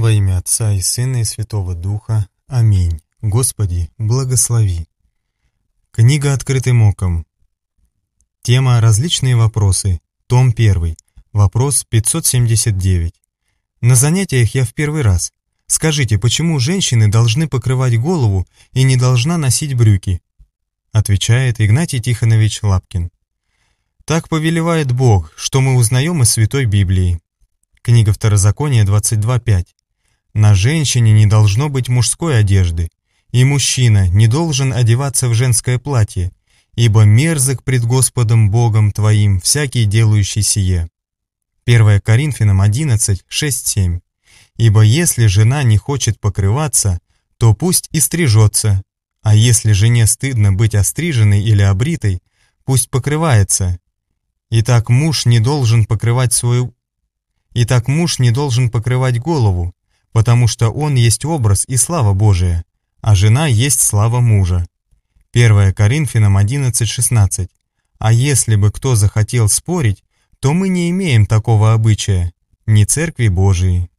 Во имя Отца и Сына и Святого Духа. Аминь. Господи, благослови. Книга «Открытым оком». Тема «Различные вопросы». Том 1. Вопрос 579. На занятиях я в первый раз. Скажите, почему женщины должны покрывать голову и не должна носить брюки? Отвечает Игнатий Тихонович Лапкин. Так повелевает Бог, что мы узнаем из Святой Библии. Книга Второзакония 22.5. На женщине не должно быть мужской одежды, и мужчина не должен одеваться в женское платье, ибо мерзок пред Господом Богом твоим всякий делающий сие. 1 Коринфянам 11, 6, 7. Ибо если жена не хочет покрываться, то пусть и стрижется, а если жене стыдно быть остриженной или обритой, пусть покрывается. Итак, муж не должен покрывать свою... Итак, муж не должен покрывать голову, потому что он есть образ и слава Божия, а жена есть слава мужа. 1 Коринфянам 11.16. А если бы кто захотел спорить, то мы не имеем такого обычая, ни Церкви Божией.